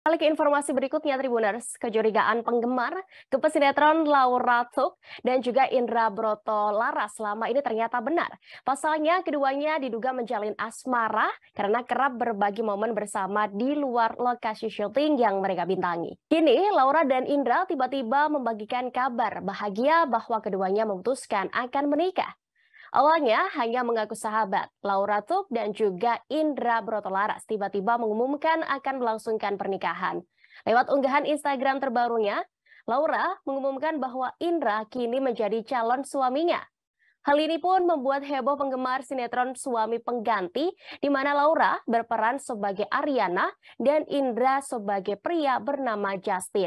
Kali ke informasi berikutnya Tribuners, kecurigaan penggemar ke pesinetron Laura Tuk dan juga Indra Broto Lara selama ini ternyata benar. Pasalnya keduanya diduga menjalin asmara karena kerap berbagi momen bersama di luar lokasi syuting yang mereka bintangi. Kini Laura dan Indra tiba-tiba membagikan kabar bahagia bahwa keduanya memutuskan akan menikah. Awalnya hanya mengaku sahabat, Laura Tuk dan juga Indra Brotolaras tiba-tiba mengumumkan akan melangsungkan pernikahan. Lewat unggahan Instagram terbarunya, Laura mengumumkan bahwa Indra kini menjadi calon suaminya. Hal ini pun membuat heboh penggemar sinetron Suami Pengganti, di mana Laura berperan sebagai Ariana dan Indra sebagai pria bernama Justin.